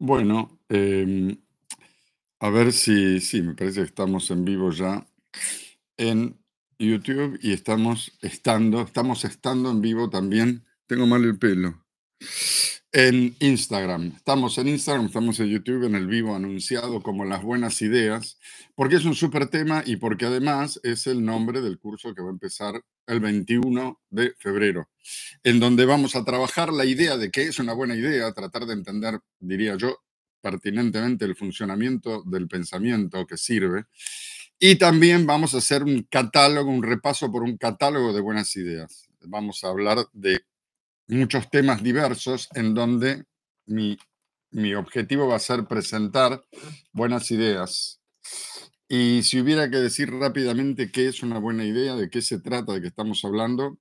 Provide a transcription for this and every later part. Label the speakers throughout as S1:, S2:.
S1: Bueno, em, a ver si, sí, me parece que estamos en vivo ya en YouTube y estamos estando, estamos estando en vivo también. Tengo mal el pelo en Instagram. Estamos en Instagram, estamos en YouTube, en el vivo anunciado como Las Buenas Ideas, porque es un súper tema y porque además es el nombre del curso que va a empezar el 21 de febrero, en donde vamos a trabajar la idea de que es una buena idea, tratar de entender, diría yo, pertinentemente el funcionamiento del pensamiento que sirve. Y también vamos a hacer un catálogo, un repaso por un catálogo de buenas ideas. Vamos a hablar de muchos temas diversos en donde mi, objetivo va a ser presentar buenas ideas. Y si hubiera que decir rápidamente qué es una buena idea, de qué se trata, de qué estamos hablando,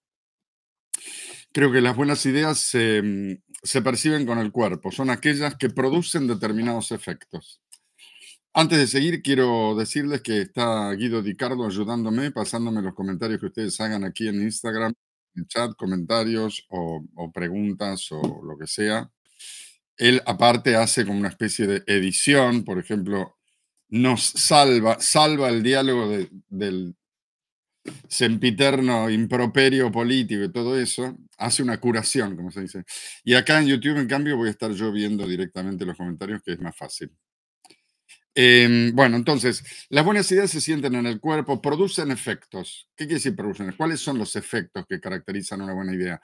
S1: creo que las buenas ideas se, se perciben con el cuerpo, son aquellas que producen determinados efectos. Antes de seguir, quiero decirles que está Guido Dicardo ayudándome, pasándome los comentarios que ustedes hagan aquí en Instagram chat, comentarios o, preguntas o lo que sea. Él aparte hace como una especie de edición, por ejemplo, nos salva, salva el diálogo del sempiterno improperio político y todo eso, hace una curación, como se dice. Y acá en YouTube, en cambio, voy a estar yo viendo directamente los comentarios, que es más fácil. Em, bueno, entonces, las buenas ideas se sienten en el cuerpo, producen efectos. ¿Qué quiere decir producen? ¿Cuáles son los efectos que caracterizan una buena idea?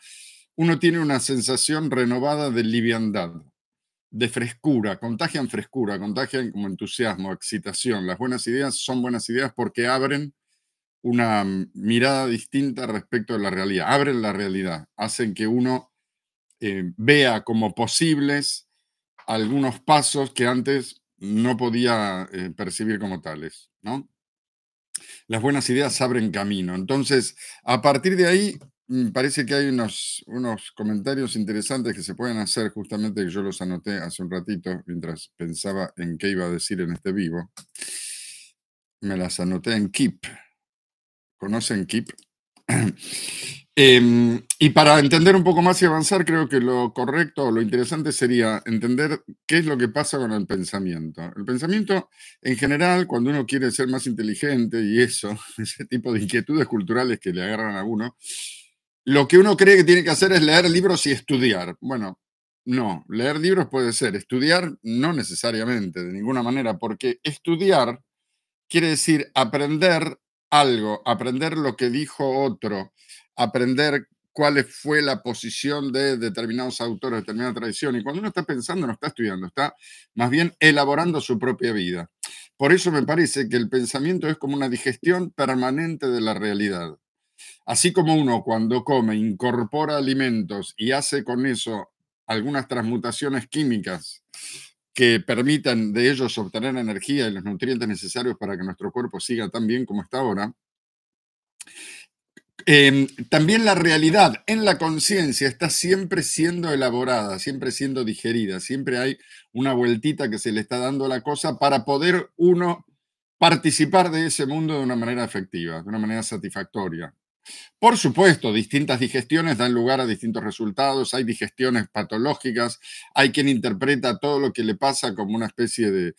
S1: Uno tiene una sensación renovada de liviandad, de frescura, contagian frescura, contagian como entusiasmo, excitación. Las buenas ideas son buenas ideas porque abren una mm, mirada distinta respecto de la realidad, abren la realidad, hacen que uno eh, vea como posibles algunos pasos que antes no podía eh, percibir como tales, ¿no? Las buenas ideas abren camino. Entonces, a partir de ahí, mm, parece que hay unos, unos comentarios interesantes que se pueden hacer, justamente que yo los anoté hace un ratito mientras pensaba en qué iba a decir en este vivo. Me las anoté en Keep. ¿Conocen Keep? Em, y para entender un poco más y avanzar, creo que lo correcto o lo interesante sería entender qué es lo que pasa con el pensamiento. El pensamiento, en general, cuando uno quiere ser más inteligente y eso, ese tipo de inquietudes culturales que le agarran a uno, lo que uno cree que tiene que hacer es leer libros y estudiar. Bueno, no, leer libros puede ser, estudiar no necesariamente, de ninguna manera, porque estudiar quiere decir aprender algo, aprender lo que dijo otro, aprender cuál fue la posición de determinados autores, determinada tradición. Y cuando uno está pensando, no está estudiando, está más bien elaborando su propia vida. Por eso me parece que el pensamiento es como una digestión permanente de la realidad. Así como uno cuando come incorpora alimentos y hace con eso algunas transmutaciones químicas que permitan de ellos obtener energía y los nutrientes necesarios para que nuestro cuerpo siga tan bien como está ahora. Em, también la realidad en la conciencia está siempre siendo elaborada, siempre siendo digerida, siempre hay una vueltita que se le está dando a la cosa para poder uno participar de ese mundo de una manera efectiva, de una manera satisfactoria. Por supuesto, distintas digestiones dan lugar a distintos resultados, hay digestiones patológicas, hay quien interpreta todo lo que le pasa como una especie de,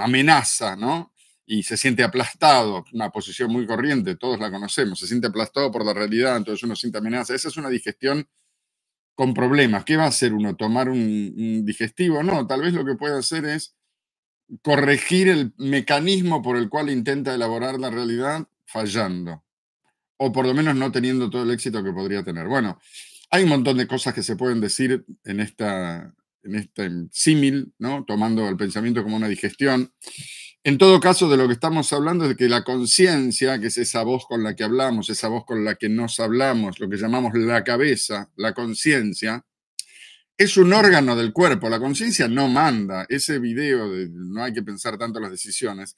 S1: amenaza, ¿no? Y se siente aplastado, una posición muy corriente, todos la conocemos, se siente aplastado por la realidad, entonces uno siente amenaza. Esa es una digestión con problemas. ¿Qué va a hacer uno? ¿Tomar un, un digestivo? No, tal vez lo que puede hacer es corregir el mecanismo por el cual intenta elaborar la realidad fallando, o por lo menos no teniendo todo el éxito que podría tener. Bueno, hay un montón de cosas que se pueden decir en esta en este símil, ¿no? tomando el pensamiento como una digestión. En todo caso, de lo que estamos hablando es de que la conciencia, que es esa voz con la que hablamos, esa voz con la que nos hablamos, lo que llamamos la cabeza, la conciencia, es un órgano del cuerpo. La conciencia no manda. Ese video de no hay que pensar tanto las decisiones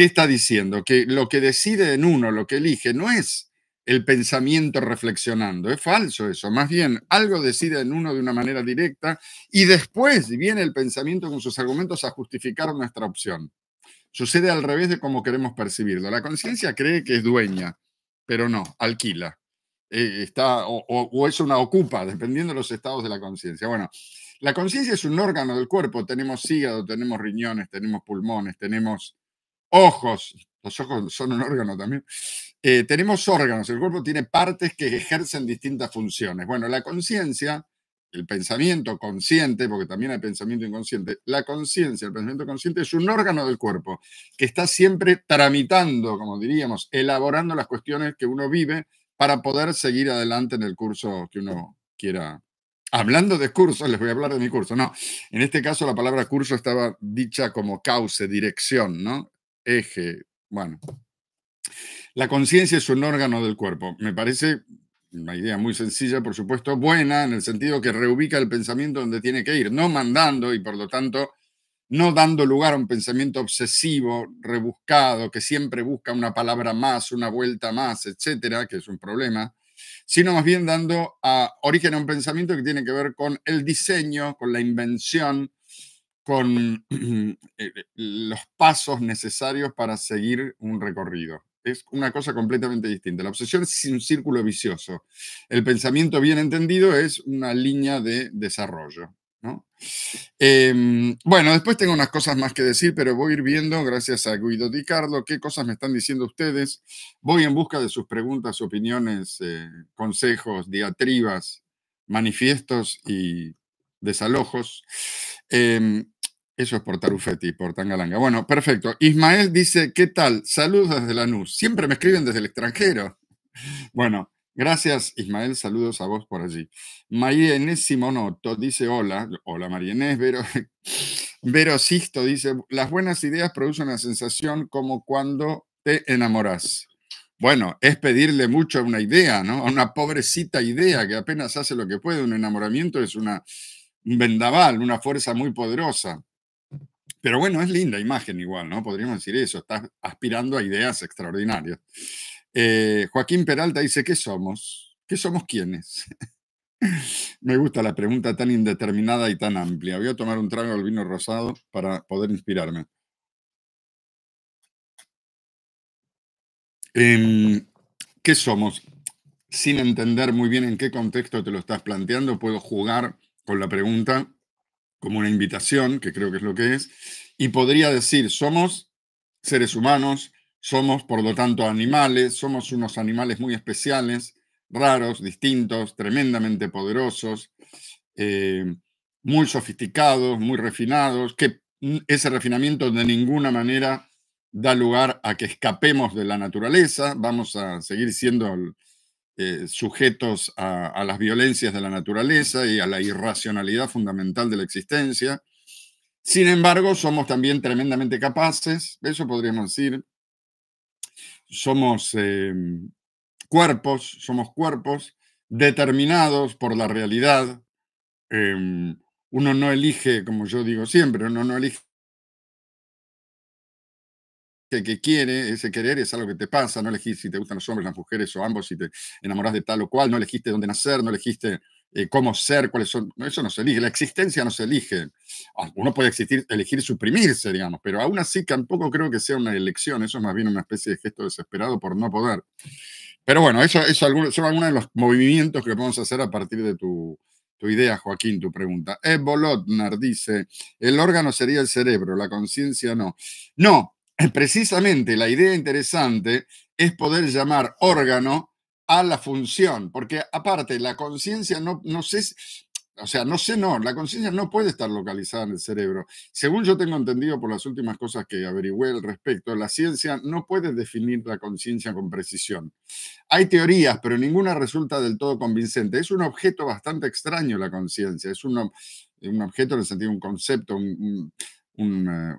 S1: ¿Qué está diciendo? Que lo que decide en uno, lo que elige, no es el pensamiento reflexionando. Es falso eso. Más bien, algo decide en uno de una manera directa y después viene el pensamiento con sus argumentos a justificar nuestra opción. Sucede al revés de cómo queremos percibirlo. La conciencia cree que es dueña, pero no, alquila. Eh, está, o, o es una ocupa, dependiendo de los estados de la conciencia. Bueno, la conciencia es un órgano del cuerpo. Tenemos hígado, tenemos riñones, tenemos pulmones, tenemos ojos, los ojos son un órgano también, eh, tenemos órganos, el cuerpo tiene partes que ejercen distintas funciones. Bueno, la conciencia, el pensamiento consciente, porque también hay pensamiento inconsciente, la conciencia, el pensamiento consciente es un órgano del cuerpo que está siempre tramitando, como diríamos, elaborando las cuestiones que uno vive para poder seguir adelante en el curso que uno quiera. Hablando de curso, les voy a hablar de mi curso. No, en este caso la palabra curso estaba dicha como cauce, dirección, ¿no? eje. Bueno, la conciencia es un órgano del cuerpo. Me parece una idea muy sencilla, por supuesto, buena, en el sentido que reubica el pensamiento donde tiene que ir, no mandando y por lo tanto no dando lugar a un pensamiento obsesivo, rebuscado, que siempre busca una palabra más, una vuelta más, etcétera, que es un problema, sino más bien dando origen a un pensamiento que tiene que ver con el diseño, con la invención, con eh, eh, los pasos necesarios para seguir un recorrido. Es una cosa completamente distinta. La obsesión es un círculo vicioso. El pensamiento bien entendido es una línea de desarrollo. Em, bueno, después tengo unas cosas más que decir, pero voy a ir viendo, gracias a Guido Di qué cosas me están diciendo ustedes. Voy en busca de sus preguntas, opiniones, eh, consejos, diatribas, manifiestos y desalojos. Em, eso es por Tarufetti, por Tangalanga. Bueno, perfecto. Ismael dice, ¿qué tal? Saludos desde Lanús. Siempre me escriben desde el extranjero. Bueno, gracias Ismael, saludos a vos por allí. María Inés Simonotto dice, hola, hola María Inés, Vero, Sisto dice, las buenas ideas producen una sensación como cuando te enamoras. Bueno, es pedirle mucho a una idea, ¿no? A una pobrecita idea que apenas hace lo que puede. Un enamoramiento es una, vendaval, una fuerza muy poderosa. Pero bueno, es linda imagen igual, ¿no? Podríamos decir eso, estás aspirando a ideas extraordinarias. Eh, Joaquín Peralta dice, ¿qué somos? ¿Qué somos quiénes? Me gusta la pregunta tan indeterminada y tan amplia. Voy a tomar un trago al vino rosado para poder inspirarme. Em, ¿Qué somos? Sin entender muy bien en qué contexto te lo estás planteando, puedo jugar con la pregunta como una invitación, que creo que es lo que es, y podría decir, somos seres humanos, somos por lo tanto animales, somos unos animales muy especiales, raros, distintos, tremendamente poderosos, eh, muy sofisticados, muy refinados, que ese refinamiento de ninguna manera da lugar a que escapemos de la naturaleza, vamos a seguir siendo eh, sujetos a, las violencias de la naturaleza y a la irracionalidad fundamental de la existencia. Sin embargo, somos también tremendamente capaces, eso podríamos decir, somos em, cuerpos, somos cuerpos determinados por la realidad. Em, uno no elige, como yo digo siempre, uno no elige que quiere, ese querer es algo que te pasa, no elegís si te gustan los hombres, las mujeres o ambos, si te enamorás de tal o cual, no elegiste dónde nacer, no elegiste eh, cómo ser, cuáles son, eso no se elige, la existencia no se elige. Ah, uno puede existir, elegir suprimirse, digamos, pero aún así tampoco creo que sea una elección, eso es más bien una especie de gesto desesperado por no poder. Pero bueno, eso, eso son algunos de los movimientos que podemos hacer a partir de tu, idea, Joaquín, tu pregunta. Ebolotnar dice, el órgano sería el cerebro, la conciencia no. No, precisamente la idea interesante es poder llamar órgano a la función, porque aparte la conciencia no, no sé, o sea, no sé, no, la conciencia no puede estar localizada en el cerebro. Según yo tengo entendido por las últimas cosas que averigüé al respecto, la ciencia no puede definir la conciencia con precisión. Hay teorías, pero ninguna resulta del todo convincente. Es un objeto bastante extraño la conciencia, es un, un, objeto en el sentido de un concepto, un, eh,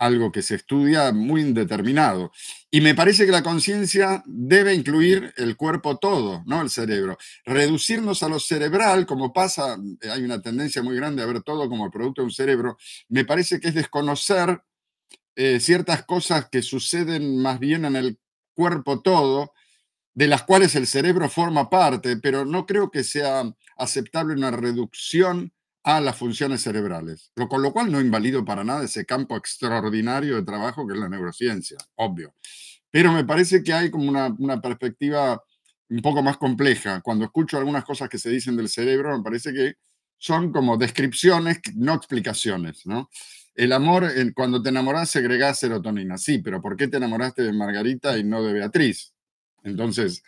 S1: algo que se estudia muy indeterminado. Y me parece que la conciencia debe incluir el cuerpo todo, no el cerebro. Reducirnos a lo cerebral, como pasa, eh, hay una tendencia muy grande a ver todo como producto de un cerebro, me parece que es desconocer eh, ciertas cosas que suceden más bien en el cuerpo todo, de las cuales el cerebro forma parte, pero no creo que sea aceptable una reducción a las funciones cerebrales, lo, con lo cual no invalido para nada ese campo extraordinario de trabajo que es la neurociencia, obvio. Pero me parece que hay como una, perspectiva un poco más compleja. Cuando escucho algunas cosas que se dicen del cerebro, me parece que son como descripciones, no explicaciones, ¿no? El amor, cuando te enamoras, segregás serotonina. Sí, pero ¿por qué te enamoraste de Margarita y no de Beatriz? Entonces,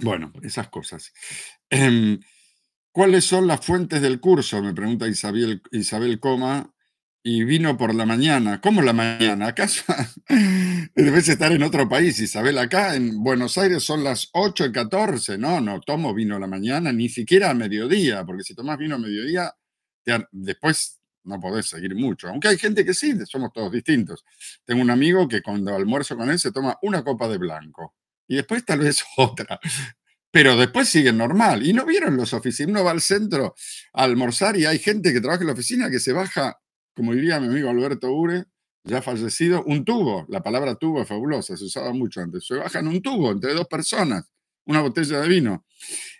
S1: bueno, esas cosas. Em, ¿Cuáles son las fuentes del curso? Me pregunta Isabel, Coma. Y vino por la mañana. ¿Cómo la mañana? ¿Acaso? Debes estar en otro país, Isabel. Acá en Buenos Aires son las 8 y 14. No, no tomo vino la mañana, ni siquiera a mediodía, porque si tomás vino a mediodía, después no podés seguir mucho. Aunque hay gente que sí, somos todos distintos. Tengo un amigo que cuando almuerzo con él se toma una copa de blanco y después tal vez otra pero después sigue normal. Y no vieron los oficinas. Uno va al centro a almorzar y hay gente que trabaja en la oficina que se baja, como diría mi amigo Alberto Ure, ya fallecido, un tubo. La palabra tubo es fabulosa, se usaba mucho antes. Se bajan un tubo entre dos personas, una botella de vino.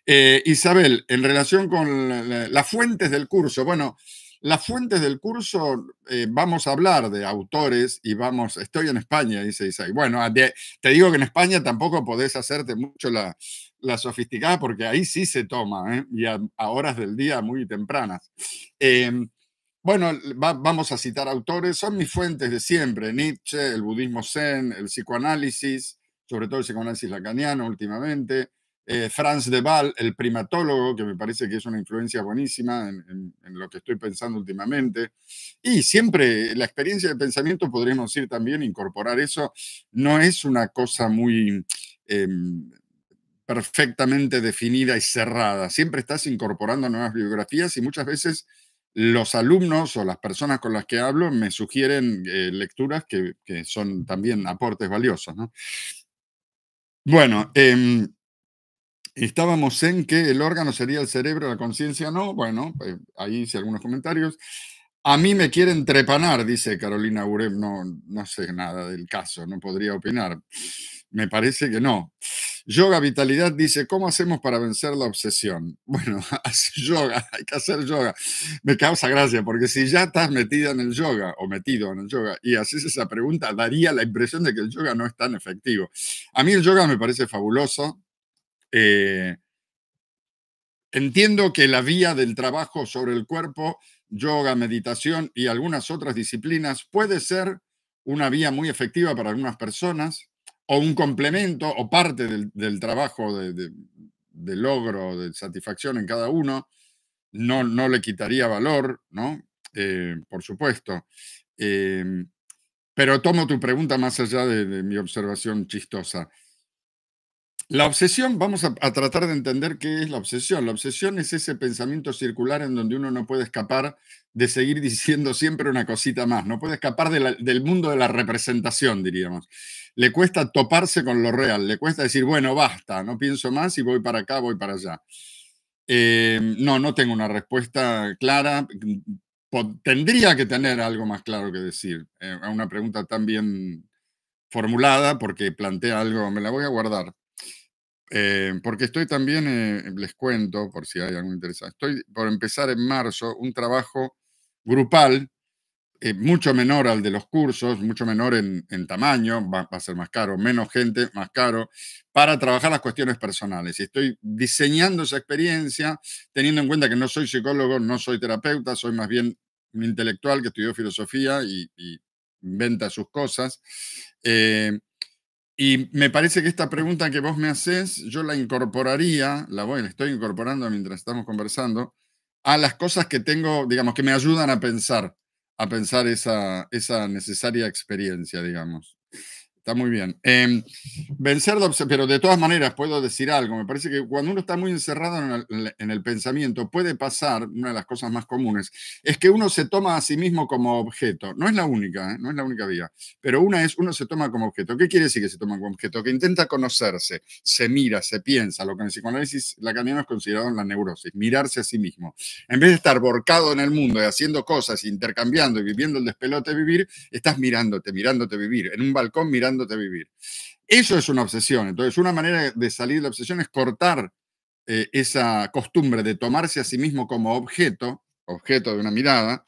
S1: Eh, Isabel, en relación con las fuentes del curso, bueno, las fuentes del curso, eh, vamos a hablar de autores y vamos, estoy en España, dice Isabel. Bueno, te digo que en España tampoco podés hacerte mucho la, la sofisticada, porque ahí sí se toma, ¿eh? y a, horas del día muy tempranas. Em, bueno, vamos a citar autores, son mis fuentes de siempre, Nietzsche, el budismo zen, el psicoanálisis, sobre todo el psicoanálisis lacaniano últimamente, eh, Franz de Waal, el primatólogo, que me parece que es una influencia buenísima en, lo que estoy pensando últimamente. Y siempre la experiencia de pensamiento, podríamos ir también, incorporar eso, no es una cosa muy em, perfectamente definida y cerrada. Siempre estás incorporando nuevas biografías y muchas veces los alumnos o las personas con las que hablo me sugieren eh, lecturas que, son también aportes valiosos. Bueno, em, estábamos en que el órgano sería el cerebro, la conciencia no. Bueno, eh, ahí hice algunos comentarios. A mí me quieren trepanar, dice Carolina Urem. No, no sé nada del caso, no podría opinar. Me parece que no. Yoga Vitalidad dice, ¿cómo hacemos para vencer la obsesión? Bueno, yoga, hay que hacer yoga. Me causa gracia, porque si ya estás metida en el yoga o metido en el yoga y haces esa pregunta, daría la impresión de que el yoga no es tan efectivo. A mí el yoga me parece fabuloso. Eh, entiendo que la vía del trabajo sobre el cuerpo, yoga, meditación y algunas otras disciplinas puede ser una vía muy efectiva para algunas personas o un complemento o parte del, trabajo de, logro, de satisfacción en cada uno, no, no le quitaría valor, ¿no? Eh, por supuesto. Eh, pero tomo tu pregunta más allá de mi observación chistosa. La obsesión, vamos a, tratar de entender qué es la obsesión. La obsesión es ese pensamiento circular en donde uno no puede escapar de seguir diciendo siempre una cosita más, no puede escapar del mundo de la representación, diríamos. Le cuesta toparse con lo real, le cuesta decir, bueno, basta, no pienso más y voy para acá, voy para allá. Eh, no, no tengo una respuesta clara. Tendría que tener algo más claro que decir a eh, una pregunta tan bien formulada porque plantea algo, me la voy a guardar. Eh, porque estoy también, eh, les cuento, por si hay algo interesado, estoy por empezar en marzo un trabajo grupal, eh, mucho menor al de los cursos, mucho menor en, tamaño, va, a ser más caro, menos gente, más caro, para trabajar las cuestiones personales. Y estoy diseñando esa experiencia, teniendo en cuenta que no soy psicólogo, no soy terapeuta, soy más bien un intelectual que estudió filosofía y, inventa sus cosas. Y me parece que esta pregunta que vos me haces, yo la incorporaría, la voy, la estoy incorporando mientras estamos conversando, a las cosas que tengo, digamos, que me ayudan a pensar, a pensar esa, esa necesaria experiencia, digamos. Está muy bien. Eh, vencer pero de todas maneras puedo decir algo. Me parece que cuando uno está muy encerrado en el, pensamiento, puede pasar, una de las cosas más comunes, es que uno se toma a sí mismo como objeto. No es la única, ¿eh? no es la única vía, pero una es uno se toma como objeto. ¿Qué quiere decir que se toma como objeto? Que intenta conocerse, se mira, se piensa, lo que en el psicoanálisis lacaniano es considerado en la neurosis, mirarse a sí mismo. En vez de estar borcado en el mundo y haciendo cosas, intercambiando y viviendo el despelote de vivir, estás mirándote, mirándote vivir, en un balcón mirando vivir. Eso es una obsesión. Entonces, una manera de salir de la obsesión es cortar eh, esa costumbre de tomarse a sí mismo como objeto, objeto de una mirada,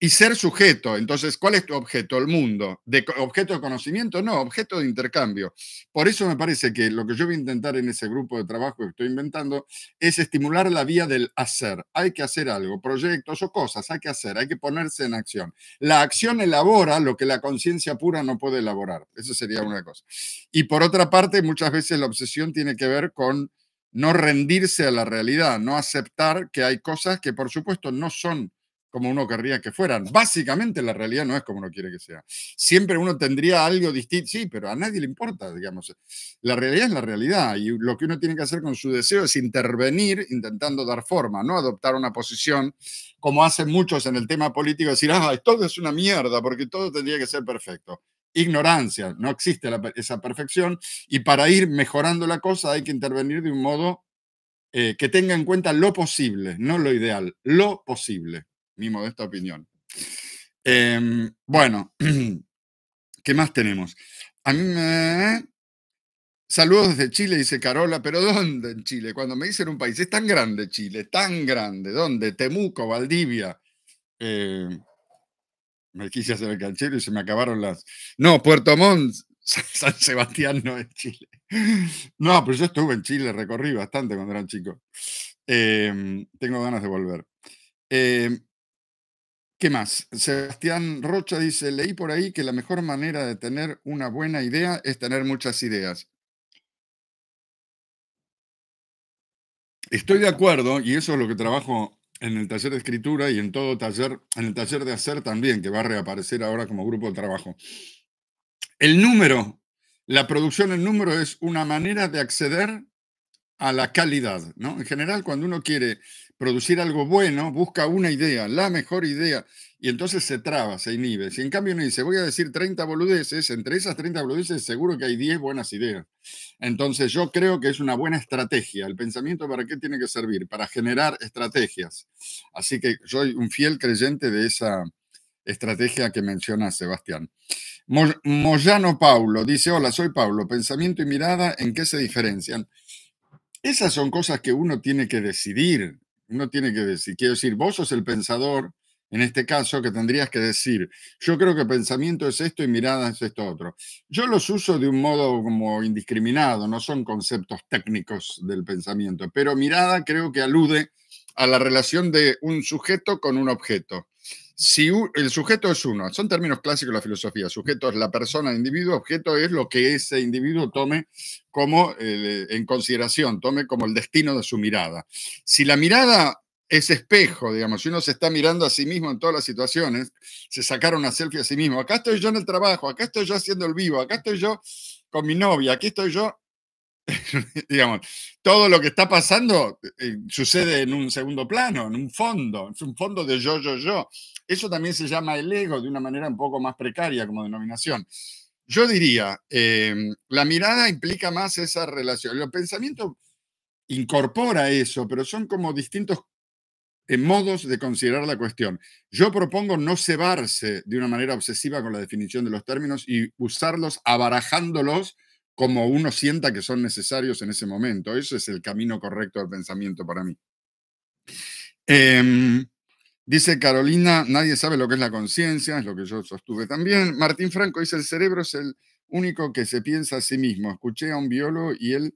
S1: y ser sujeto. Entonces, ¿cuál es tu objeto? El mundo. ¿De objeto de conocimiento? No, objeto de intercambio. Por eso me parece que lo que yo voy a intentar en ese grupo de trabajo que estoy inventando es estimular la vía del hacer. Hay que hacer algo, proyectos o cosas, hay que hacer, hay que ponerse en acción. La acción elabora lo que la conciencia pura no puede elaborar. Eso sería una cosa. Y por otra parte, muchas veces la obsesión tiene que ver con no rendirse a la realidad, no aceptar que hay cosas que por supuesto no son como uno querría que fueran. Básicamente la realidad no es como uno quiere que sea. Siempre uno tendría algo distinto, sí, pero a nadie le importa, digamos. La realidad es la realidad y lo que uno tiene que hacer con su deseo es intervenir intentando dar forma, no adoptar una posición como hacen muchos en el tema político, decir, ah, todo es una mierda porque todo tendría que ser perfecto. Ignorancia, no existe esa perfección y para ir mejorando la cosa hay que intervenir de un modo eh, que tenga en cuenta lo posible, no lo ideal, lo posible de esta opinión. Em, bueno, ¿qué más tenemos? A mí Saludos desde Chile, dice Carola, pero ¿dónde en Chile? Cuando me dicen un país, es tan grande Chile, tan grande, ¿dónde? Temuco, Valdivia. Em, me quise hacer el canchero y se me acabaron las... No, Puerto Montt, San Sebastián no es Chile. No, pero pues yo estuve en Chile, recorrí bastante cuando era chico. Em, tengo ganas de volver. ¿Qué más? Sebastián Rocha dice, leí por ahí que la mejor manera de tener una buena idea es tener muchas ideas. Estoy de acuerdo, y eso es lo que trabajo en el taller de escritura y en todo taller, en el taller de hacer también, que va a reaparecer ahora como grupo de trabajo. El número, la producción en número es una manera de acceder a la calidad, ¿no? En general, cuando uno quiere producir algo bueno, busca una idea, la mejor idea, y entonces se traba, se inhibe. Si en cambio uno dice, voy a decir 30 boludeces, entre esas 30 boludeces seguro que hay 10 buenas ideas. Entonces yo creo que es una buena estrategia. ¿El pensamiento para qué tiene que servir? Para generar estrategias. Así que soy un fiel creyente de esa estrategia que menciona Sebastián. Moyano Paulo dice, hola, soy Paulo, pensamiento y mirada, ¿en qué se diferencian? Esas son cosas que uno tiene que decidir no tiene que decir. Quiero decir, vos sos el pensador, en este caso, que tendrías que decir, yo creo que pensamiento es esto y mirada es esto otro. Yo los uso de un modo como indiscriminado, no son conceptos técnicos del pensamiento, pero mirada creo que alude a la relación de un sujeto con un objeto si el sujeto es uno, son términos clásicos de la filosofía, sujeto es la persona, individuo, objeto es lo que ese individuo tome como eh, en consideración, tome como el destino de su mirada. Si la mirada es espejo, digamos, si uno se está mirando a sí mismo en todas las situaciones, se sacaron una selfie a sí mismo, acá estoy yo en el trabajo, acá estoy yo haciendo el vivo, acá estoy yo con mi novia, aquí estoy yo digamos, todo lo que está pasando eh, sucede en un segundo plano, en un fondo, es un fondo de yo, yo, yo. Eso también se llama el ego de una manera un poco más precaria como denominación. Yo diría, eh, la mirada implica más esa relación. El pensamiento incorpora eso, pero son como distintos eh, modos de considerar la cuestión. Yo propongo no cebarse de una manera obsesiva con la definición de los términos y usarlos abarajándolos como uno sienta que son necesarios en ese momento. Eso es el camino correcto del pensamiento para mí. Em, dice Carolina, nadie sabe lo que es la conciencia, es lo que yo sostuve también. Martín Franco dice, el cerebro es el único que se piensa a sí mismo. Escuché a un biólogo y él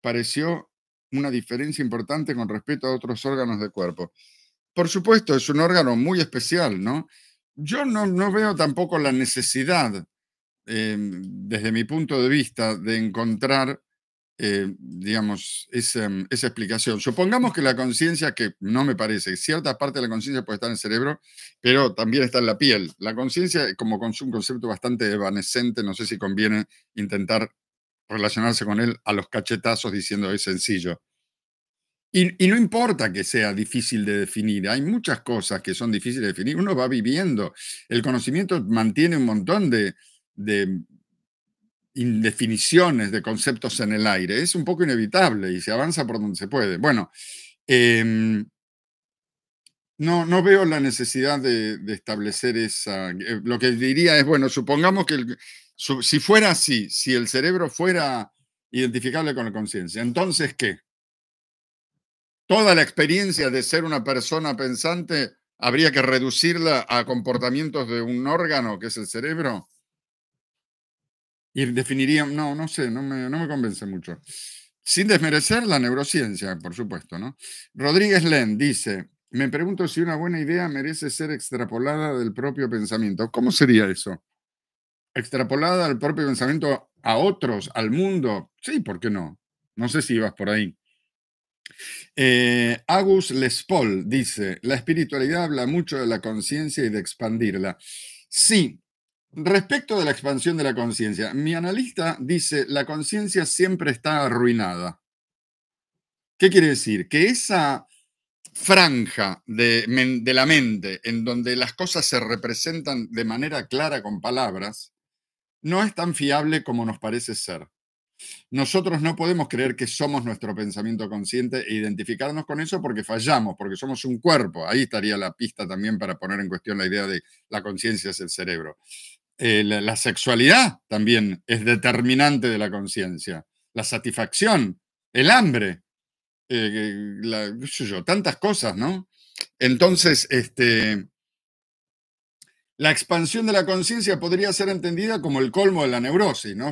S1: pareció una diferencia importante con respecto a otros órganos del cuerpo. Por supuesto, es un órgano muy especial, ¿no? Yo no, no veo tampoco la necesidad Em, desde mi punto de vista, de encontrar, eh, digamos, mm, esa, explicación. Supongamos que la conciencia, que no me parece, cierta parte de la conciencia puede estar en el cerebro, pero también está en la piel. La conciencia, eh, como un concepto bastante evanescente, no sé si conviene intentar relacionarse con él a los cachetazos diciendo es sencillo. Y, y, no importa que sea difícil de definir, hay muchas cosas que son difíciles de definir, uno va viviendo, el conocimiento mantiene un montón de, de indefiniciones de conceptos en el aire. Es un poco inevitable y se avanza por donde se puede. Bueno, em, no, no veo la necesidad de, establecer esa... Eh, lo que diría es, bueno, supongamos que si fuera así, si el cerebro fuera identificable con la conciencia, entonces ¿qué? Toda la experiencia de ser una persona pensante habría que reducirla a comportamientos de un órgano que es el cerebro. Y definiría, no, no sé, no me, no me convence mucho. Sin desmerecer la neurociencia, por supuesto, ¿no? Rodríguez Len dice, me pregunto si una buena idea merece ser extrapolada del propio pensamiento. ¿Cómo sería eso? Extrapolada del propio pensamiento a otros, al mundo. Sí, ¿por qué no? No sé si ibas por ahí. Eh, Agus Lespol dice, la espiritualidad habla mucho de la conciencia y de expandirla. Sí, Respecto de la expansión de la conciencia, mi analista dice, la conciencia siempre está arruinada. ¿Qué quiere decir? Que esa franja de, de, la mente en donde las cosas se representan de manera clara con palabras, no es tan fiable como nos parece ser. Nosotros no podemos creer que somos nuestro pensamiento consciente e identificarnos con eso porque fallamos, porque somos un cuerpo. Ahí estaría la pista también para poner en cuestión la idea de la conciencia es el cerebro. Eh, la, sexualidad también es determinante de la conciencia, la satisfacción, el hambre, eh, sé yo, tantas cosas, ¿no? Entonces, este, la expansión de la conciencia podría ser entendida como el colmo de la neurosis, ¿no?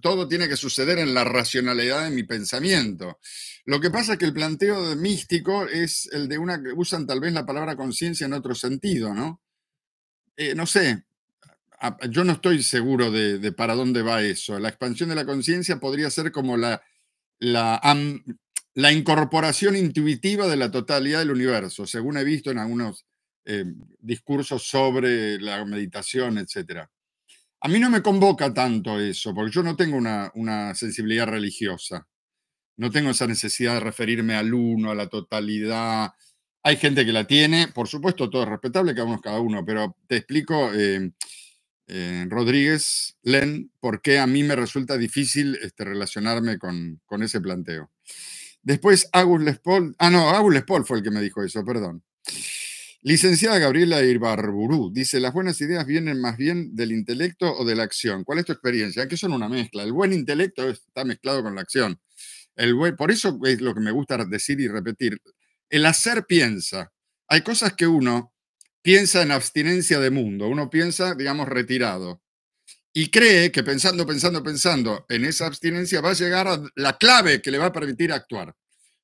S1: todo tiene que suceder en la racionalidad de mi pensamiento. Lo que pasa es que el planteo místico es el de una que usan tal vez la palabra conciencia en otro sentido, ¿no? Eh, no sé, yo no estoy seguro de, de, para dónde va eso. La expansión de la conciencia podría ser como la, la, la, incorporación intuitiva de la totalidad del universo, según he visto en algunos eh, discursos sobre la meditación, etc. A mí no me convoca tanto eso, porque yo no tengo una, una sensibilidad religiosa. No tengo esa necesidad de referirme al uno, a la totalidad, hay gente que la tiene, por supuesto, todo es respetable, cada uno cada uno, pero te explico, eh, eh, Rodríguez, Len, por qué a mí me resulta difícil este, relacionarme con, ese planteo. Después Agus Paul, ah no, Agus Paul fue el que me dijo eso, perdón. Licenciada Gabriela Irbarburú dice, las buenas ideas vienen más bien del intelecto o de la acción. ¿Cuál es tu experiencia? Que son una mezcla. El buen intelecto está mezclado con la acción. El por eso es lo que me gusta decir y repetir. El hacer piensa. Hay cosas que uno piensa en abstinencia de mundo, uno piensa, digamos, retirado. Y cree que pensando, pensando, pensando en esa abstinencia va a llegar a la clave que le va a permitir actuar.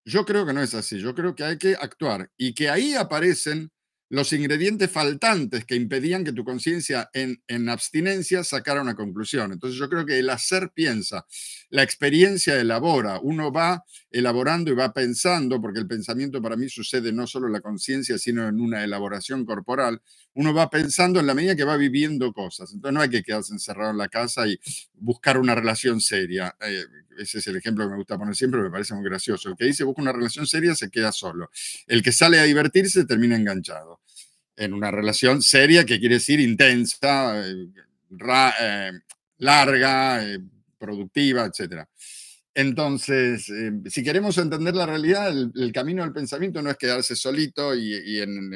S1: Yo creo que no es así, yo creo que hay que actuar y que ahí aparecen los ingredientes faltantes que impedían que tu conciencia en, abstinencia sacara una conclusión. Entonces yo creo que el hacer piensa, la experiencia elabora, uno va elaborando y va pensando, porque el pensamiento para mí sucede no solo en la conciencia, sino en una elaboración corporal, uno va pensando en la medida que va viviendo cosas. Entonces no hay que quedarse encerrado en la casa y buscar una relación seria. Eh, ese es el ejemplo que me gusta poner siempre, me parece muy gracioso. El que dice busca una relación seria se queda solo. El que sale a divertirse termina enganchado en una relación seria, que quiere decir intensa, eh, eh, larga, eh, productiva, etc. Entonces, si queremos entender la realidad, el, camino del pensamiento no es quedarse solito y, en,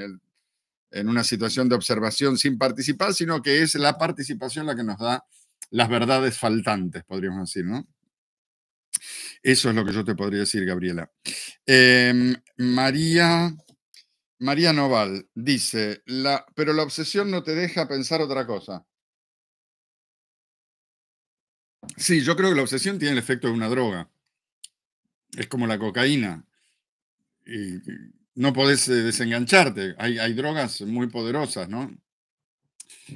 S1: una situación de observación sin participar, sino que es la participación la que nos da las verdades faltantes, podríamos decir, ¿no? Eso es lo que yo te podría decir, Gabriela. Em, María María Noval dice, pero la obsesión no te deja pensar otra cosa. Sí, yo creo que la obsesión tiene el efecto de una droga. Es como la cocaína. no podés eh, desengancharte. Hay, hay drogas muy poderosas, ¿no?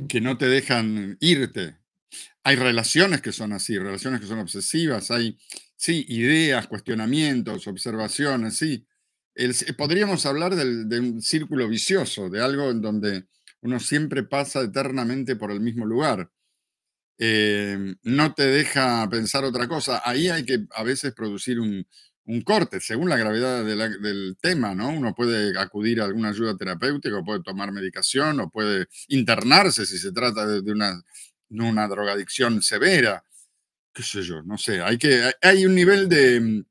S1: Que no te dejan irte. Hay relaciones que son así, relaciones que son obsesivas, hay, sí, ideas, cuestionamientos, observaciones, sí podríamos hablar de un círculo vicioso, de algo en donde uno siempre pasa eternamente por el mismo lugar. Eh, no te deja pensar otra cosa. Ahí hay que a veces producir un, corte, según la gravedad del tema, ¿no? Uno puede acudir a alguna ayuda terapéutica, puede tomar medicación, o puede internarse si se trata de, una, una drogadicción severa. Qué sé yo, no sé. Hay, que, hay un nivel de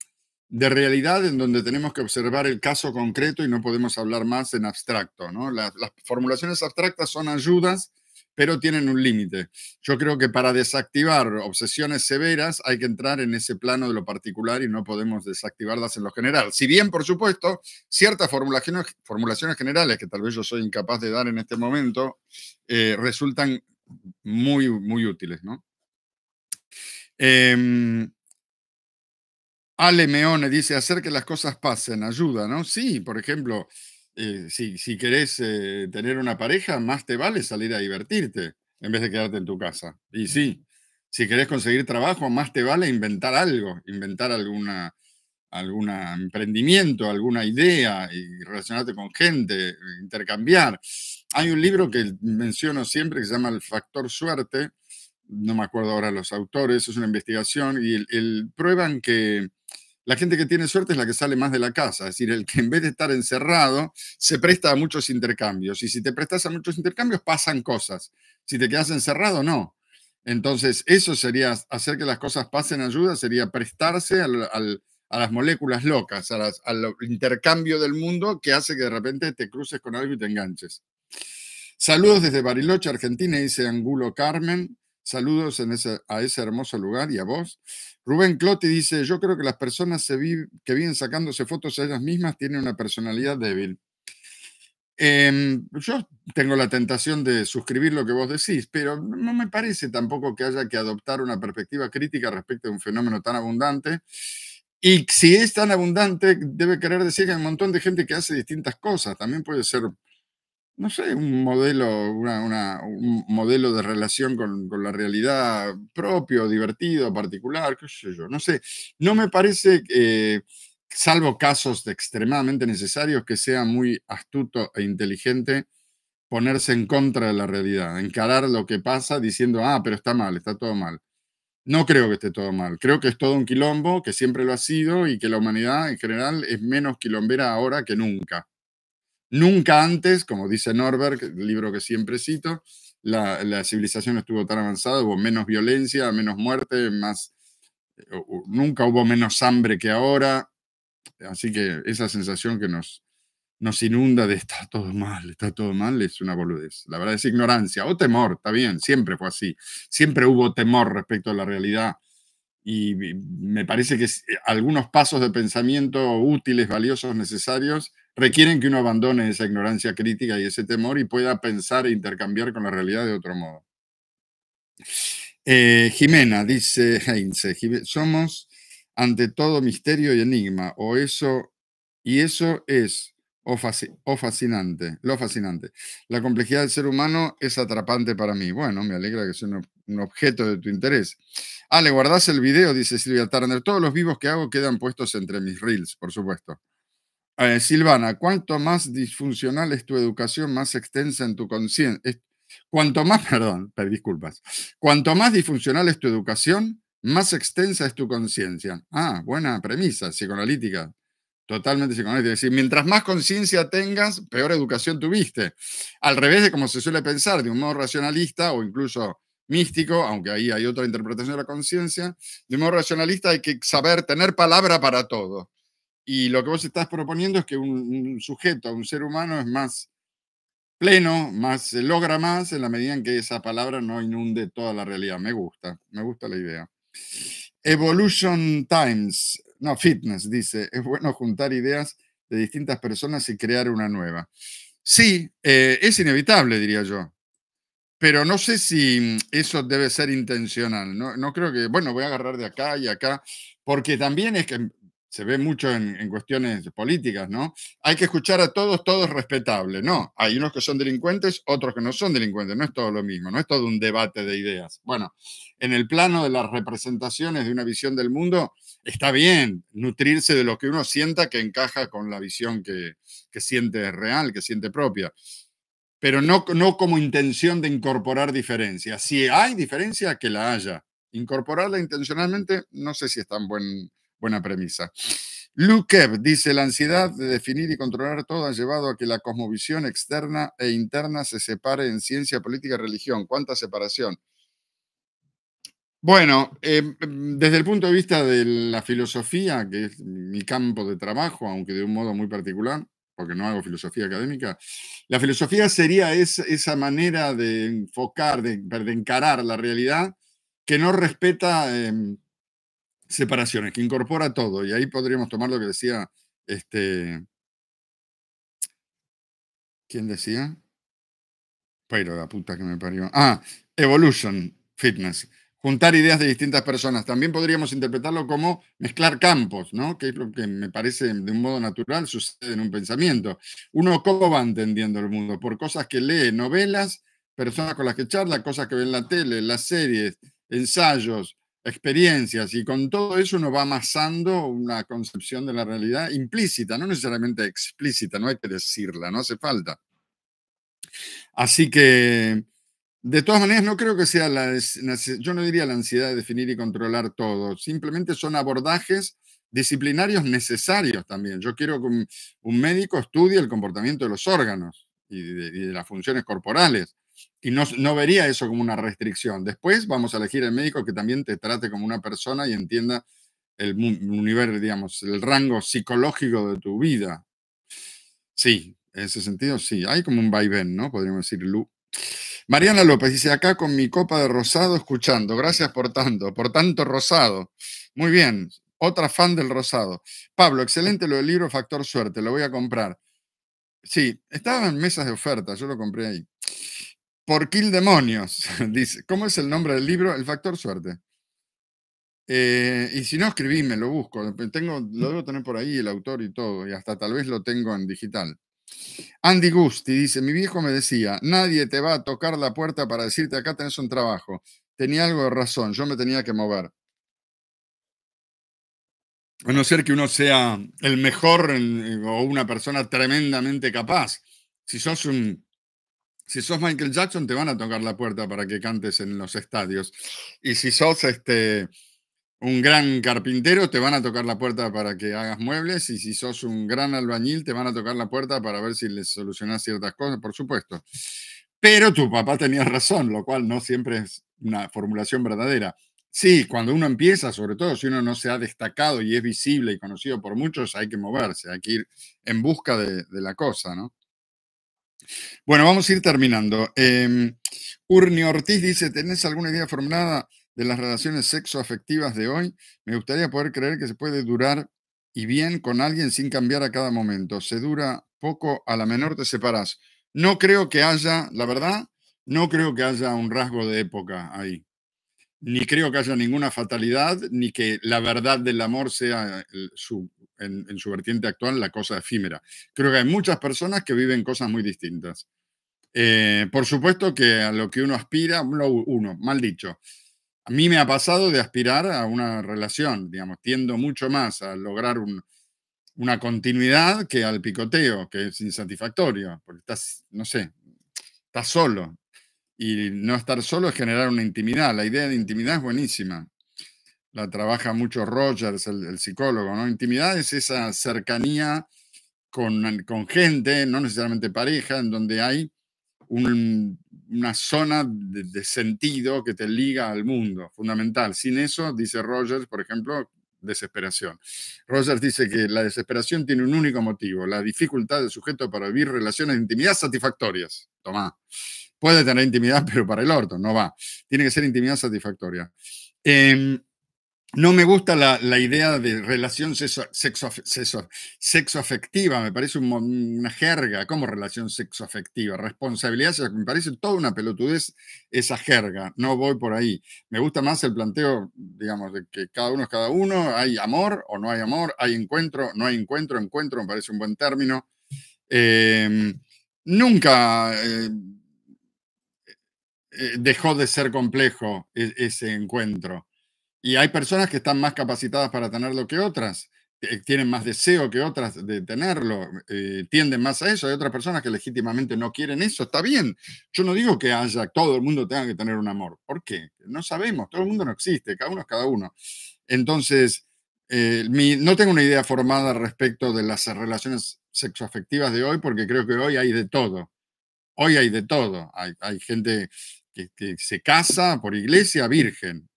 S1: de realidad en donde tenemos que observar el caso concreto y no podemos hablar más en abstracto. ¿no? Las, formulaciones abstractas son ayudas, pero tienen un límite. Yo creo que para desactivar obsesiones severas hay que entrar en ese plano de lo particular y no podemos desactivarlas en lo general. Si bien, por supuesto, ciertas formulaciones, generales, que tal vez yo soy incapaz de dar en este momento, eh, resultan muy, muy útiles. ¿no? Em, Ale Meone dice, hacer que las cosas pasen, ayuda, ¿no? Sí, por ejemplo, eh, si, si, querés eh, tener una pareja, más te vale salir a divertirte en vez de quedarte en tu casa. Y sí, si querés conseguir trabajo, más te vale inventar algo, inventar alguna, algún emprendimiento, alguna idea y relacionarte con gente, intercambiar. Hay un libro que menciono siempre que se llama El Factor Suerte, no me acuerdo ahora los autores, es una investigación, y el, prueban que la gente que tiene suerte es la que sale más de la casa, es decir, el que en vez de estar encerrado se presta a muchos intercambios, y si te prestas a muchos intercambios pasan cosas, si te quedas encerrado no. Entonces, eso sería hacer que las cosas pasen ayuda, sería prestarse a las moléculas locas, al intercambio del mundo que hace que de repente te cruces con algo y te enganches. Saludos desde Bariloche, Argentina, dice Angulo Carmen. Saludos a ese hermoso lugar y a vos. Rubén Clotti dice, yo creo que las personas que vienen sacándose fotos a ellas mismas tienen una personalidad débil. Em, yo tengo la tentación de suscribir lo que vos decís, pero no me parece tampoco que haya que adoptar una perspectiva crítica respecto a un fenómeno tan abundante. Y si es tan abundante, debe querer decir que hay un montón de gente que hace distintas cosas. También puede ser no sé, un modelo, una, un modelo de relación con, la realidad propio, divertido, particular, qué sé yo, no sé. No me parece, eh, salvo casos extremadamente necesarios, que sea muy astuto e inteligente ponerse en contra de la realidad, encarar lo que pasa diciendo, ah, pero está mal, está todo mal. No creo que esté todo mal, creo que es todo un quilombo, que siempre lo ha sido y que la humanidad en general es menos quilombera ahora que nunca Nunca antes, como dice Norberg, el libro que siempre cito, la, civilización estuvo tan avanzada, hubo menos violencia, menos muerte, más, eh, nunca hubo menos hambre que ahora. Así que esa sensación que nos, nos inunda de está todo mal, está todo mal, es una boludez. La verdad es ignorancia o temor, está bien, siempre fue así. Siempre hubo temor respecto a la realidad. Y me parece que eh, algunos pasos de pensamiento útiles, valiosos, necesarios, requieren que uno abandone esa ignorancia crítica y ese temor y pueda pensar e intercambiar con la realidad de otro modo. Eh, Jimena, dice somos ante todo misterio y enigma, o eso, y eso es o, o, fascinante, lo fascinante. La complejidad del ser humano es atrapante para mí. Bueno, me alegra que sea un, objeto de tu interés. Ah, le guardás el video, dice Silvia Turner. Todos los vivos que hago quedan puestos entre mis reels, por supuesto. Silvana, cuanto más disfuncional es tu educación, más extensa en tu conciencia. Cuanto más, perdón, disculpas. Cuanto más disfuncional es tu educación, más extensa es tu conciencia. Ah, buena premisa psicoanalítica. Totalmente psicoanalítica. Es decir, mientras más conciencia tengas, peor educación tuviste. Al revés de como se suele pensar, de un modo racionalista o incluso místico, aunque ahí hay otra interpretación de la conciencia, de un modo racionalista hay que saber tener palabra para todo. Y lo que vos estás proponiendo es que un, sujeto, un ser humano es más pleno, más logra más en la medida en que esa palabra no inunde toda la realidad. Me gusta, me gusta la idea. Evolution Times, no, Fitness, dice, es bueno juntar ideas de distintas personas y crear una nueva. Sí, eh, es inevitable, diría yo. Pero no sé si eso debe ser intencional. No, no creo que, bueno, voy a agarrar de acá y acá, porque también es que se ve mucho en, cuestiones políticas, ¿no? Hay que escuchar a todos, todos respetable, ¿no? Hay unos que son delincuentes, otros que no son delincuentes, no es todo lo mismo, no es todo un debate de ideas. Bueno, en el plano de las representaciones de una visión del mundo, está bien nutrirse de lo que uno sienta que encaja con la visión que, que siente real, que siente propia, pero no, no como intención de incorporar diferencias. Si hay diferencia, que la haya. Incorporarla intencionalmente, no sé si es tan buen buena premisa. Lukev dice, la ansiedad de definir y controlar todo ha llevado a que la cosmovisión externa e interna se separe en ciencia, política y religión. ¿Cuánta separación? Bueno, em, desde el punto de vista de la filosofía, que es mi campo de trabajo, aunque de un modo muy particular, porque no hago filosofía académica, la filosofía sería es, esa manera de enfocar, de, de, encarar la realidad que no respeta... Em, separaciones, que incorpora todo. Y ahí podríamos tomar lo que decía este. ¿Quién decía? Pero la puta que me parió. Ah, Evolution Fitness. Juntar ideas de distintas personas. También podríamos interpretarlo como mezclar campos, ¿no? Que es lo que me parece de un modo natural sucede en un pensamiento. Uno cómo va entendiendo el mundo, por cosas que lee, novelas, personas con las que charla, cosas que ve en la tele, las series, ensayos, experiencias y con todo eso uno va amasando una concepción de la realidad implícita, no necesariamente explícita, no hay que decirla, no hace falta. Así que, de todas maneras, no creo que sea la, yo no diría la ansiedad de definir y controlar todo, simplemente son abordajes disciplinarios necesarios también. Yo quiero que un, médico estudie el comportamiento de los órganos y de las funciones corporales y no, no, vería eso como una restricción. Después vamos a elegir el médico que también te trate como una persona y entienda el universo, digamos, el rango psicológico de tu vida. Sí, en ese sentido sí, hay como un vaivén, ¿no? Podríamos decir, Lu. Mariana López dice, acá con mi copa de rosado escuchando, gracias por tanto, por tanto rosado. Muy bien, otra fan del rosado. Pablo, excelente lo del libro Factor Suerte, lo voy a comprar. Sí, estaba en mesas de oferta, yo lo compré ahí. Por Kill Demonios, dice. ¿Cómo es el nombre del libro? El factor suerte. Eh, y si no, escribíme, lo busco. Tengo, lo debo tener por ahí, el autor y todo, y hasta tal vez lo tengo en digital. Andy Gusti dice, mi viejo me decía, nadie te va a tocar la puerta para decirte acá tenés un trabajo. Tenía algo de razón, yo me tenía que mover. A no ser que uno sea el mejor eh, o una persona tremendamente capaz. Si sos un si sos Michael Jackson, te van a tocar la puerta para que cantes en los estadios. Y si sos este, un gran carpintero, te van a tocar la puerta para que hagas muebles. Y si sos un gran albañil, te van a tocar la puerta para ver si les solucionás ciertas cosas, por supuesto. Pero tu papá tenía razón, lo cual no siempre es una formulación verdadera. Sí, cuando uno empieza, sobre todo si uno no se ha destacado y es visible y conocido por muchos, hay que moverse, hay que ir en busca de la cosa, ¿no? Bueno, vamos a ir terminando. Em, Urni Ortiz dice, ¿tenés alguna idea formulada de las relaciones afectivas de hoy? Me gustaría poder creer que se puede durar y bien con alguien sin cambiar a cada momento. Se dura poco, a la menor te separás. No creo que haya, la verdad, no creo que haya un rasgo de época ahí ni creo que haya ninguna fatalidad, ni que la verdad del amor sea eh, en, su vertiente actual la cosa efímera. Creo que hay muchas personas que viven cosas muy distintas. Eh, por supuesto que a lo que uno aspira, uno, mal dicho, a mí me ha pasado de aspirar a una relación, digamos, tiendo mucho más a lograr una continuidad que al picoteo, que es insatisfactorio, porque estás, no sé, estás solo, y no estar solo es generar una intimidad. La idea de intimidad es buenísima. La trabaja mucho Rogers, el, psicólogo, ¿no? Intimidad es esa cercanía con, con, gente, no necesariamente pareja, en donde hay una zona de, de, sentido que te liga al mundo, fundamental. Sin eso, dice Rogers, por ejemplo, desesperación. Rogers dice que la desesperación tiene un único motivo, la dificultad del sujeto para vivir relaciones de intimidad satisfactorias. Tomá. Puede tener intimidad, pero para el orto, no va. Tiene que ser intimidad satisfactoria. Em, no me gusta la, idea de relación sexo, sexo, sexo, me parece una jerga. ¿Cómo relación sexo-afectiva? Responsabilidad, me parece toda una pelotudez esa jerga, no voy por ahí. Me gusta más el planteo, digamos, de que cada uno es cada uno, hay amor o no hay amor, hay encuentro, no hay encuentro, encuentro me parece un buen término. Em, nunca... Eh, eh, dejó de ser complejo e-, ese encuentro. Y hay personas que están más capacitadas para tenerlo que otras, eh, tienen más deseo que otras de tenerlo, eh, tienden más a eso. Hay otras personas que legítimamente no quieren eso, está bien. Yo no digo que haya, todo el mundo tenga que tener un amor. ¿Por qué? No sabemos, todo el mundo no existe, cada uno es cada uno. Entonces, no tengo una idea formada respecto de las relaciones sexoafectivas de hoy, porque creo que hoy hay de todo. Hoy hay de todo. Hay, hay gente que, se casa por iglesia virgen,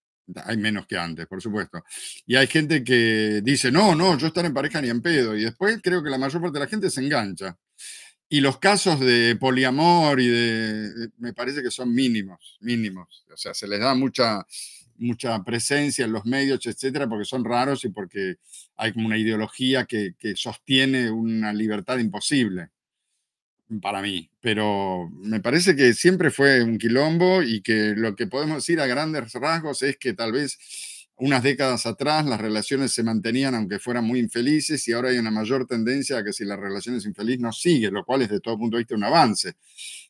S1: hay menos que antes, por supuesto. Y hay gente que dice, no, no, yo estar en pareja ni en pedo. Y después creo que la mayor parte de la gente se engancha. Y los casos de poliamor y de... me parece que son mínimos, mínimos. O sea, se les da mucha, mucha presencia en los medios, etcétera, porque son raros y porque hay como una ideología que sostiene una libertad imposible para mí, pero me parece que siempre fue un quilombo y que lo que podemos decir a grandes rasgos es que tal vez unas décadas atrás las relaciones se mantenían aunque fueran muy infelices y ahora hay una mayor tendencia a que si la relación es infeliz no sigue, lo cual es de todo punto de vista un avance.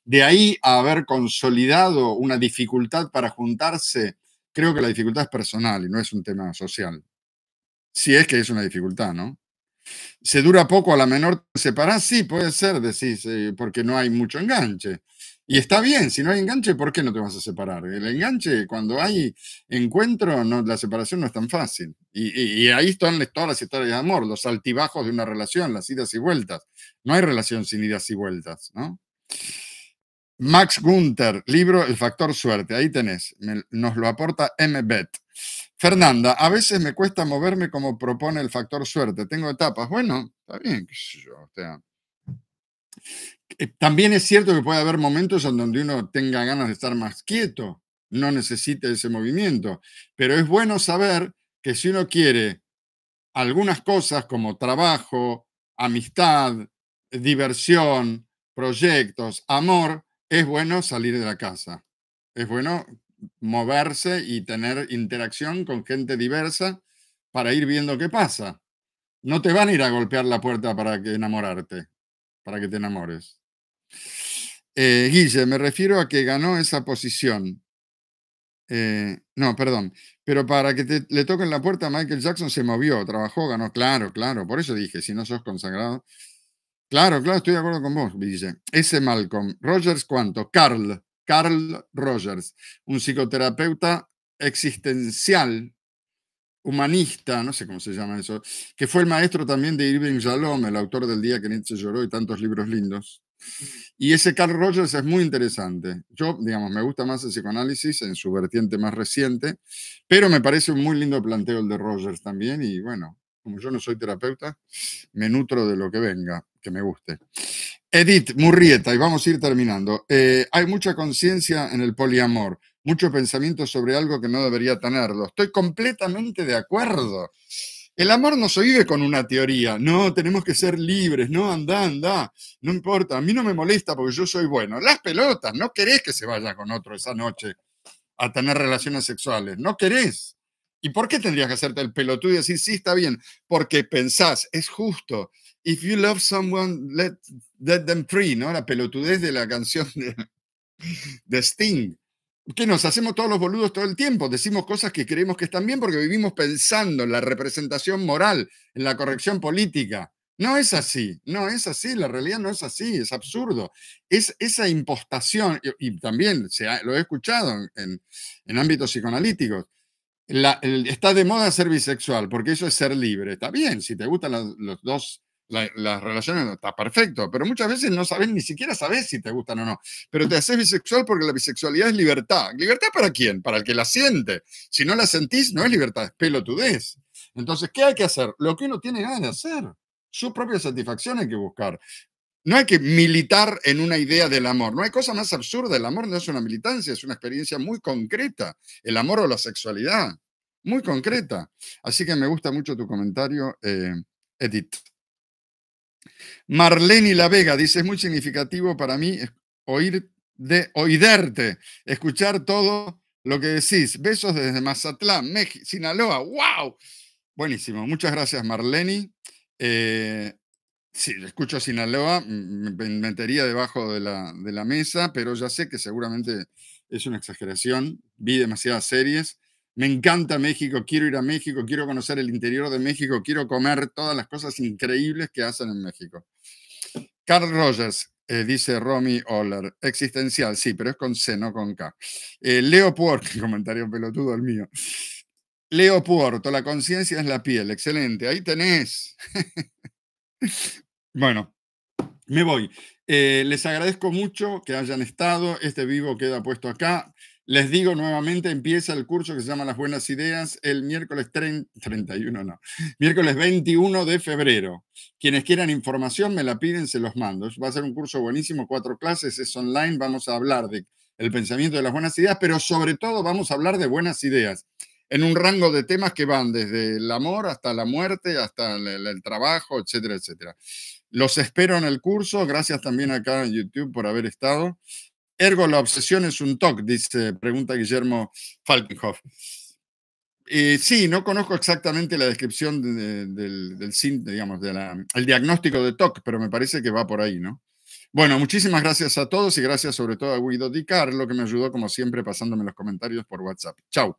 S1: De ahí a haber consolidado una dificultad para juntarse, creo que la dificultad es personal y no es un tema social. Si es que es una dificultad, ¿no? ¿Se dura poco a la menor separar? Sí, puede ser, decís, eh, porque no hay mucho enganche. Y está bien, si no hay enganche, ¿por qué no te vas a separar? El enganche, cuando hay encuentro, no, la separación no es tan fácil. Y, ahí están todas las historias de amor, los altibajos de una relación, las idas y vueltas. No hay relación sin idas y vueltas, ¿no? Max Gunther, libro El factor suerte, ahí tenés, nos lo aporta MBET. Fernanda, a veces me cuesta moverme como propone el factor suerte. Tengo etapas. Bueno, está bien, qué sé yo. Eh, también es cierto que puede haber momentos en donde uno tenga ganas de estar más quieto, no necesite ese movimiento, pero es bueno saber que si uno quiere algunas cosas como trabajo, amistad, diversión, proyectos, amor, es bueno salir de la casa. Es bueno moverse y tener interacción con gente diversa para ir viendo qué pasa. No te van a ir a golpear la puerta para que enamorarte, para que te enamores. Eh, Guille, me refiero a que ganó esa posición. Eh, no, perdón. Pero para que te, le toquen la puerta, Michael Jackson se movió, trabajó, ganó. Claro, claro. Por eso dije, si no sos consagrado. Claro, claro, estoy de acuerdo con vos, Guille. Ese Malcolm. Rogers, ¿cuánto? Carl. Carl Rogers, un psicoterapeuta existencial, humanista, no sé cómo se llama eso, que fue el maestro también de Irving Shalom, el autor del Día que Nietzsche lloró y tantos libros lindos. Y ese Carl Rogers es muy interesante. Yo, digamos, me gusta más el psicoanálisis en su vertiente más reciente, pero me parece un muy lindo planteo el de Rogers también y bueno, como yo no soy terapeuta, me nutro de lo que venga, que me guste. Edith Murrieta, y vamos a ir terminando. Eh, hay mucha conciencia en el poliamor, mucho pensamiento sobre algo que no debería tenerlo. Estoy completamente de acuerdo. El amor no se vive con una teoría, no, tenemos que ser libres, no, anda, anda, no importa, a mí no me molesta porque yo soy bueno. Las pelotas, no querés que se vaya con otro esa noche a tener relaciones sexuales, no querés. ¿Y por qué tendrías que hacerte el pelotudo y decir, sí, está bien? Porque pensás, es justo, If You Love Someone, Let, let Them Free, ¿no? La pelotudez de la canción de, Sting. Que nos hacemos todos los boludos todo el tiempo, decimos cosas que creemos que están bien porque vivimos pensando en la representación moral, en la corrección política. No es así, no es así, la realidad no es así, es absurdo. Es esa impostación, y, también se lo he escuchado en, en ámbitos psicoanalíticos, está de moda ser bisexual porque eso es ser libre. Está bien, si te gustan los dos las relaciones, está perfecto, pero muchas veces no sabes, ni siquiera sabes si te gustan o no, pero te haces bisexual porque la bisexualidad es libertad. ¿Libertad para quién? Para el que la siente. Si no la sentís, no es libertad, es pelotudez. Entonces, ¿qué hay que hacer? Lo que uno tiene ganas de hacer. Su propia satisfacción hay que buscar. No hay que militar en una idea del amor. No hay cosa más absurda. El amor no es una militancia, es una experiencia muy concreta. El amor o la sexualidad, muy concreta. Así que me gusta mucho tu comentario, eh, Edith. Marlene La Vega dice, es muy significativo para mí oír de, oíderte, escuchar todo lo que decís. Besos desde Mazatlán, México, Sinaloa, wow. Buenísimo, muchas gracias Marlene. si eh, sí, escucho Sinaloa, me metería debajo de la, de la mesa, pero ya sé que seguramente es una exageración, vi demasiadas series me encanta México, quiero ir a México, quiero conocer el interior de México, quiero comer todas las cosas increíbles que hacen en México. Carl Rogers, eh, dice Romy Oller, existencial, sí, pero es con C, no con K. Eh, Leo Puerto, comentario pelotudo el mío. Leo Puerto, la conciencia es la piel, excelente, ahí tenés. bueno, me voy. Eh, les agradezco mucho que hayan estado, este vivo queda puesto acá. Les digo nuevamente, empieza el curso que se llama Las Buenas Ideas el miércoles 31, no, miércoles 21 de febrero. Quienes quieran información me la piden, se los mando. Va a ser un curso buenísimo, cuatro clases, es online, vamos a hablar del el pensamiento de las buenas ideas, pero sobre todo vamos a hablar de buenas ideas en un rango de temas que van desde el amor hasta la muerte, hasta el, el, trabajo, etcétera, etcétera. Los espero en el curso. Gracias también acá en YouTube por haber estado. Ergo, la obsesión es un TOC, dice, pregunta Guillermo Falkenhoff. sí, no conozco exactamente la descripción del, digamos, el diagnóstico de TOC, pero me parece que va por ahí, ¿no? Bueno, muchísimas gracias a todos y gracias sobre todo a Guido Di Carlo, que me ayudó como siempre pasándome los comentarios por WhatsApp. Chau.